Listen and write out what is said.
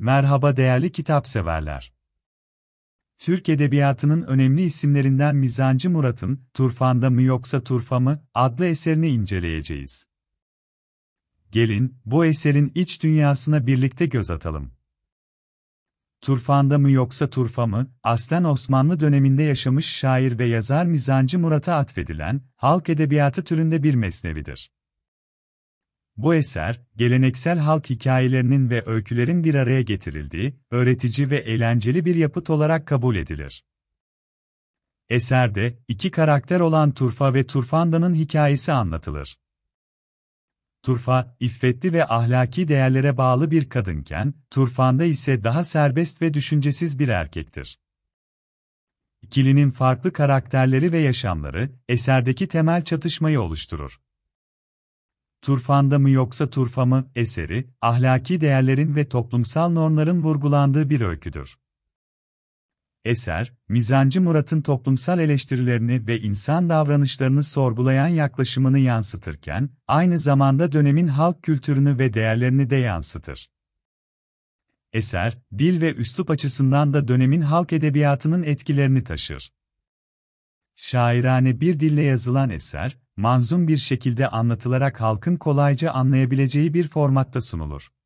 Merhaba değerli kitapseverler. Türk Edebiyatı'nın önemli isimlerinden Mizancı Murat'ın Turfanda mı yoksa Turfa mı adlı eserini inceleyeceğiz. Gelin, bu eserin iç dünyasına birlikte göz atalım. Turfanda mı yoksa Turfa mı, aslen Osmanlı döneminde yaşamış şair ve yazar Mizancı Murat'a atfedilen, halk edebiyatı türünde bir mesnevidir. Bu eser, geleneksel halk hikayelerinin ve öykülerin bir araya getirildiği, öğretici ve eğlenceli bir yapıt olarak kabul edilir. Eserde, iki karakter olan Turfa ve Turfanda'nın hikayesi anlatılır. Turfa, iffetli ve ahlaki değerlere bağlı bir kadınken, Turfanda ise daha serbest ve düşüncesiz bir erkektir. İkilinin farklı karakterleri ve yaşamları, eserdeki temel çatışmayı oluşturur. Turfanda mı yoksa turfa mı eseri, ahlaki değerlerin ve toplumsal normların vurgulandığı bir öyküdür. Eser, Mizancı Murat'ın toplumsal eleştirilerini ve insan davranışlarını sorgulayan yaklaşımını yansıtırken, aynı zamanda dönemin halk kültürünü ve değerlerini de yansıtır. Eser, dil ve üslup açısından da dönemin halk edebiyatının etkilerini taşır. Şairane bir dille yazılan eser, manzum bir şekilde anlatılarak halkın kolayca anlayabileceği bir formatta sunulur.